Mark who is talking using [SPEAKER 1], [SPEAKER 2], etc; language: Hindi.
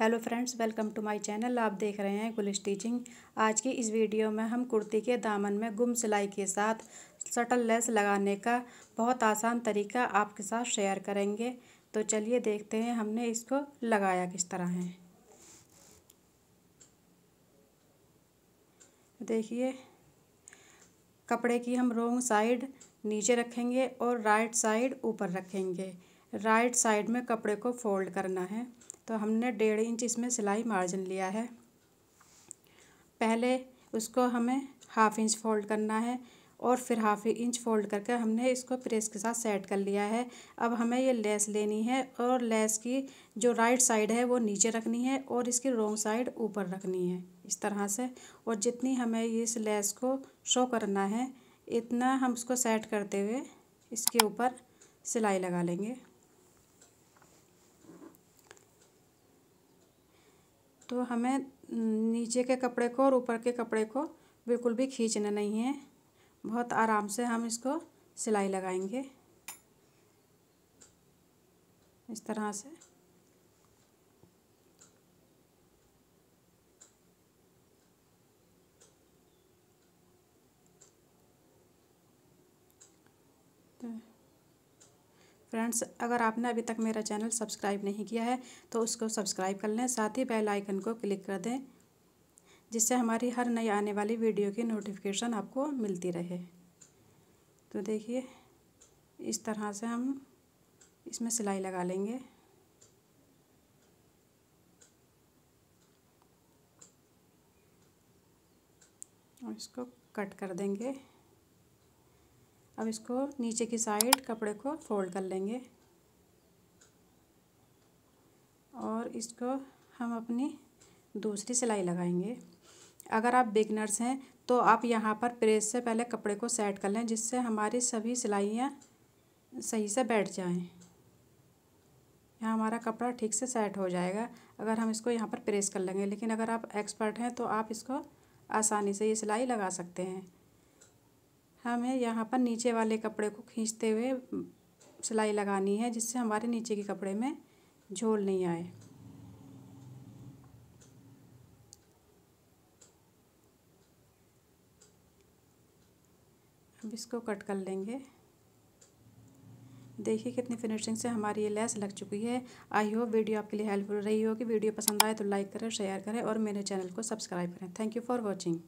[SPEAKER 1] hello friends welcome to my channel आप देख रहे हैं गुल स्टिचिंग आज की इस वीडियो में हम कुर्ती के दामन में गुम सिलाई के साथ शटल लेस लगाने का बहुत आसान तरीका आपके साथ शेयर करेंगे तो चलिए देखते हैं हमने इसको लगाया किस तरह है देखिए कपड़े की हम रोंग साइड नीचे रखेंगे और राइट साइड ऊपर रखेंगे राइट साइड में कपड़े को फोल्ड करना है तो हमने डेढ़ इंच इसमें सिलाई मार्जिन लिया है पहले उसको हमें हाफ इंच फोल्ड करना है और फिर हाफ इंच फोल्ड करके हमने इसको प्रेस के साथ सेट कर लिया है अब हमें ये लेस लेनी है और लेस की जो राइट साइड है वो नीचे रखनी है और इसकी रोंग साइड ऊपर रखनी है इस तरह से और जितनी हमें इस लेस को शो करना है इतना हम उसको सेट करते हुए इसके ऊपर सिलाई लगा लेंगे तो हमें नीचे के कपड़े को और ऊपर के कपड़े को बिल्कुल भी खींचना नहीं है बहुत आराम से हम इसको सिलाई लगाएंगे इस तरह से तो फ्रेंड्स अगर आपने अभी तक मेरा चैनल सब्सक्राइब नहीं किया है तो उसको सब्सक्राइब कर लें साथ ही बेल आइकन को क्लिक कर दें जिससे हमारी हर नई आने वाली वीडियो की नोटिफिकेशन आपको मिलती रहे तो देखिए इस तरह से हम इसमें सिलाई लगा लेंगे और इसको कट कर देंगे अब इसको नीचे की साइड कपड़े को फोल्ड कर लेंगे और इसको हम अपनी दूसरी सिलाई लगाएंगे अगर आप बिगनर्स हैं तो आप यहाँ पर प्रेस से पहले कपड़े को सेट कर लें जिससे हमारी सभी सिलाइयाँ सही से बैठ जाएं यहाँ हमारा कपड़ा ठीक से सेट हो जाएगा अगर हम इसको यहाँ पर प्रेस कर लेंगे लेकिन अगर आप एक्सपर्ट हैं तो आप इसको आसानी से ये सिलाई लगा सकते हैं हमें यहाँ पर नीचे वाले कपड़े को खींचते हुए सिलाई लगानी है जिससे हमारे नीचे के कपड़े में झोल नहीं आए अब इसको कट कर लेंगे देखिए कितनी फिनिशिंग से हमारी ये लेस लग चुकी है आई होप वीडियो आपके लिए हेल्पफुल रही होगी वीडियो पसंद आए तो लाइक करें शेयर करें और मेरे चैनल को सब्सक्राइब करें थैंक यू फॉर वॉचिंग